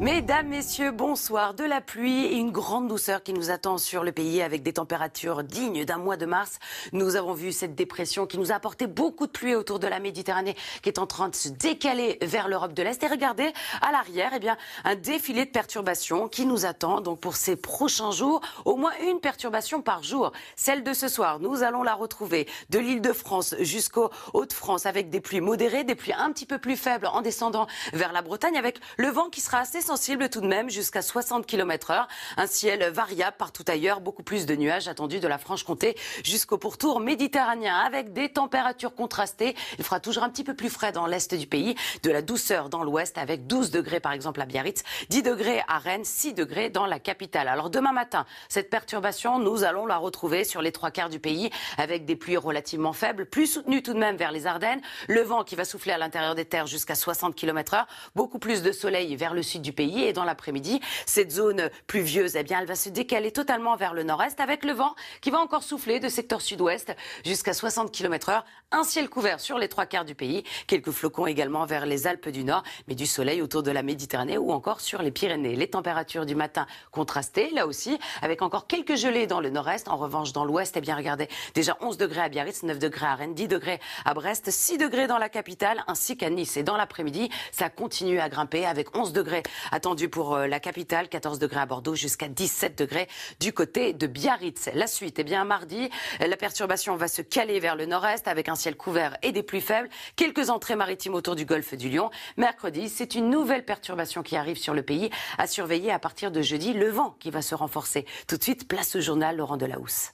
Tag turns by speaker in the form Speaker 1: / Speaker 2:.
Speaker 1: Mesdames, Messieurs, bonsoir. De la pluie et une grande douceur qui nous attend sur le pays avec des températures dignes d'un mois de mars. Nous avons vu cette dépression qui nous a apporté beaucoup de pluie autour de la Méditerranée qui est en train de se décaler vers l'Europe de l'Est. Et regardez, à l'arrière, eh bien, un défilé de perturbations qui nous attend donc pour ces prochains jours. Au moins une perturbation par jour. Celle de ce soir, nous allons la retrouver de l'île de France jusqu'aux Hauts-de-France avec des pluies modérées, des pluies un petit peu plus faibles en descendant vers la Bretagne avec le vent qui sera assez sensible tout de même jusqu'à 60 km/h. Un ciel variable partout ailleurs, beaucoup plus de nuages attendus de la Franche-Comté jusqu'au pourtour méditerranéen avec des températures contrastées. Il fera toujours un petit peu plus frais dans l'est du pays, de la douceur dans l'ouest avec 12 degrés par exemple à Biarritz, 10 degrés à Rennes, 6 degrés dans la capitale. Alors demain matin, cette perturbation, nous allons la retrouver sur les trois quarts du pays avec des pluies relativement faibles, plus soutenues tout de même vers les Ardennes, le vent qui va souffler à l'intérieur des terres jusqu'à 60 km/h, beaucoup plus de soleil vers le sud du pays et dans l'après-midi, cette zone pluvieuse, eh bien, elle va se décaler totalement vers le nord-est avec le vent qui va encore souffler de secteur sud-ouest jusqu'à 60 km/h. Un ciel couvert sur les trois quarts du pays. Quelques flocons également vers les Alpes du Nord, mais du soleil autour de la Méditerranée ou encore sur les Pyrénées. Les températures du matin contrastées, là aussi, avec encore quelques gelées dans le nord-est. En revanche, dans l'ouest, eh bien, regardez, déjà 11 degrés à Biarritz, 9 degrés à Rennes, 10 degrés à Brest, 6 degrés dans la capitale ainsi qu'à Nice. Et dans l'après-midi, ça continue à grimper avec 11 degrés attendu pour euh, la capitale, 14 degrés à Bordeaux jusqu'à 17 degrés du côté de Biarritz. La suite, eh bien, mardi, la perturbation va se caler vers le nord-est avec un ciel couvert et des pluies faibles, quelques entrées maritimes autour du golfe du Lion. Mercredi, c'est une nouvelle perturbation qui arrive sur le pays à surveiller à partir de jeudi le vent qui va se renforcer. Tout de suite, place au journal Laurent Delahousse.